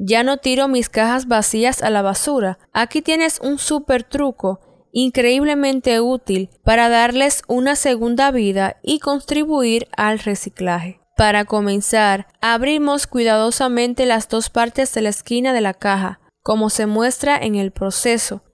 Ya no tiro mis cajas vacías a la basura. Aquí tienes un super truco increíblemente útil para darles una segunda vida y contribuir al reciclaje. Para comenzar, abrimos cuidadosamente las dos partes de la esquina de la caja, como se muestra en el proceso.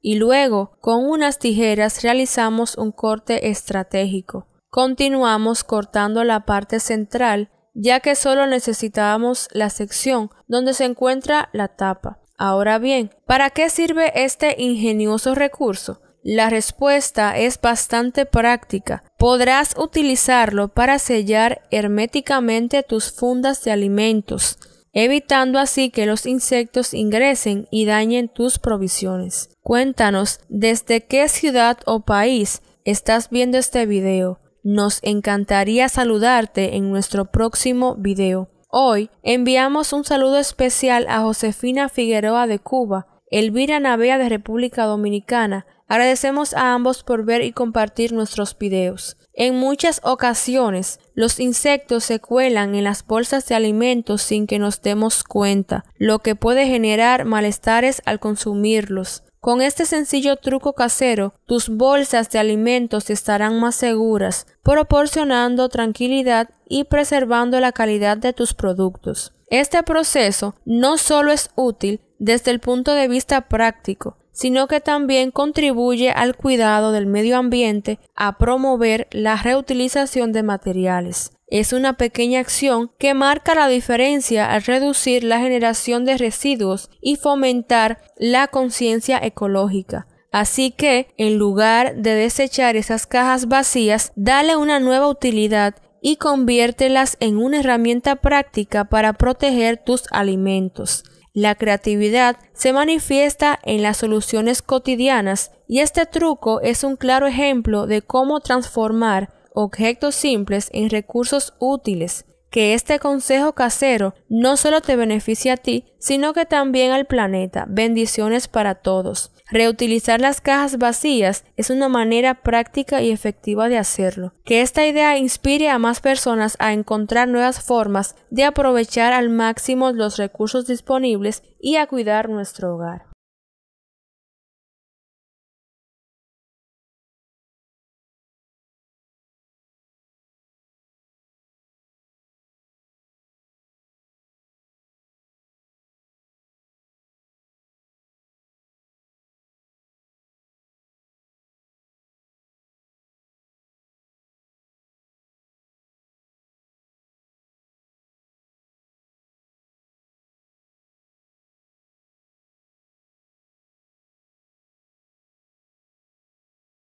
Y luego, con unas tijeras realizamos un corte estratégico. Continuamos cortando la parte central ya que solo necesitábamos la sección donde se encuentra la tapa. Ahora bien, ¿para qué sirve este ingenioso recurso? La respuesta es bastante práctica. Podrás utilizarlo para sellar herméticamente tus fundas de alimentos, evitando así que los insectos ingresen y dañen tus provisiones. Cuéntanos desde qué ciudad o país estás viendo este video. Nos encantaría saludarte en nuestro próximo video. Hoy enviamos un saludo especial a Josefina Figueroa de Cuba, Elvira Navea de República Dominicana. Agradecemos a ambos por ver y compartir nuestros videos. En muchas ocasiones, los insectos se cuelan en las bolsas de alimentos sin que nos demos cuenta, lo que puede generar malestares al consumirlos. Con este sencillo truco casero, tus bolsas de alimentos estarán más seguras, proporcionando tranquilidad y preservando la calidad de tus productos. Este proceso no solo es útil desde el punto de vista práctico, sino que también contribuye al cuidado del medio ambiente a promover la reutilización de materiales. Es una pequeña acción que marca la diferencia al reducir la generación de residuos y fomentar la conciencia ecológica. Así que, en lugar de desechar esas cajas vacías, dale una nueva utilidad y conviértelas en una herramienta práctica para proteger tus alimentos. La creatividad se manifiesta en las soluciones cotidianas y este truco es un claro ejemplo de cómo transformar objetos simples en recursos útiles. Que este consejo casero no solo te beneficie a ti, sino que también al planeta. Bendiciones para todos. Reutilizar las cajas vacías es una manera práctica y efectiva de hacerlo. Que esta idea inspire a más personas a encontrar nuevas formas de aprovechar al máximo los recursos disponibles y a cuidar nuestro hogar.